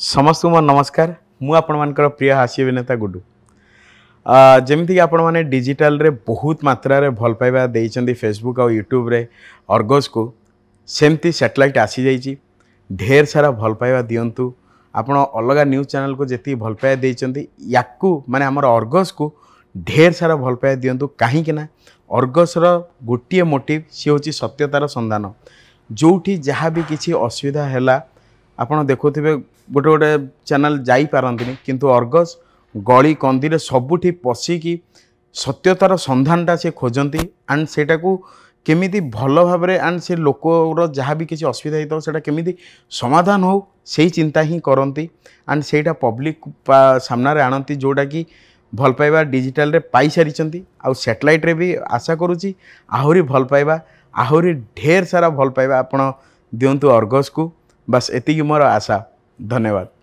ସମସ୍ତଙ୍କୁ ମୋର ନମସ୍କାର ମୁଁ ଆପଣମାନଙ୍କର ପ୍ରିୟ ହାସ୍ୟ ଅଭିନେତା ଗୁଡ଼ୁ ଯେମିତିକି ଆପଣମାନେ ଡିଜିଟାଲରେ ବହୁତ ମାତ୍ରାରେ ଭଲ ପାଇବା ଦେଇଛନ୍ତି ଫେସବୁକ୍ ଆଉ ୟୁଟ୍ୟୁବରେ ଅର୍ଗସ୍କୁ ସେମିତି ସାଟେଲାଇଟ୍ ଆସିଯାଇଛି ଢେର ସାରା ଭଲ ପାଇବା ଦିଅନ୍ତୁ ଆପଣ ଅଲଗା ନ୍ୟୁଜ୍ ଚ୍ୟାନେଲ୍କୁ ଯେତିକି ଭଲ ପାଇବା ଦେଇଛନ୍ତି ୟାକୁ ମାନେ ଆମର ଅର୍ଗସ୍କୁ ଢେର ସାରା ଭଲ ପାଇବା ଦିଅନ୍ତୁ କାହିଁକି ନା ଅର୍ଗସ୍ର ଗୋଟିଏ ମୋଟିଭ୍ ସିଏ ହେଉଛି ସତ୍ୟତାର ସନ୍ଧାନ ଯେଉଁଠି ଯାହା ବି କିଛି ଅସୁବିଧା ହେଲା ଆପଣ ଦେଖୁଥିବେ ଗୋଟେ ଗୋଟେ ଚ୍ୟାନେଲ୍ ଯାଇପାରନ୍ତିନି କିନ୍ତୁ ଅର୍ଗସ୍ ଗଳି କନ୍ଦିରେ ସବୁଠି ପଶିକି ସତ୍ୟତାର ସନ୍ଧାନଟା ସେ ଖୋଜନ୍ତି ଆଣ୍ଡ ସେଇଟାକୁ କେମିତି ଭଲ ଭାବରେ ଆଣ୍ଡ ସେ ଲୋକର ଯାହା ବି କିଛି ଅସୁବିଧା ହେଇଥିବ ସେଇଟା କେମିତି ସମାଧାନ ହେଉ ସେଇ ଚିନ୍ତା ହିଁ କରନ୍ତି ଆଣ୍ଡ ସେଇଟା ପବ୍ଲିକ୍ ସାମ୍ନାରେ ଆଣନ୍ତି ଯେଉଁଟାକି ଭଲ ପାଇବା ଡିଜିଟାଲରେ ପାଇସାରିଛନ୍ତି ଆଉ ସାଟେଲାଇଟ୍ରେ ବି ଆଶା କରୁଛି ଆହୁରି ଭଲ ପାଇବା ଆହୁରି ଢେର ସାରା ଭଲ ପାଇବା ଆପଣ ଦିଅନ୍ତୁ ଅର୍ଗସ୍କୁ ବାସ୍ ଏତିକି ମୋର ଆଶା धन्यवाद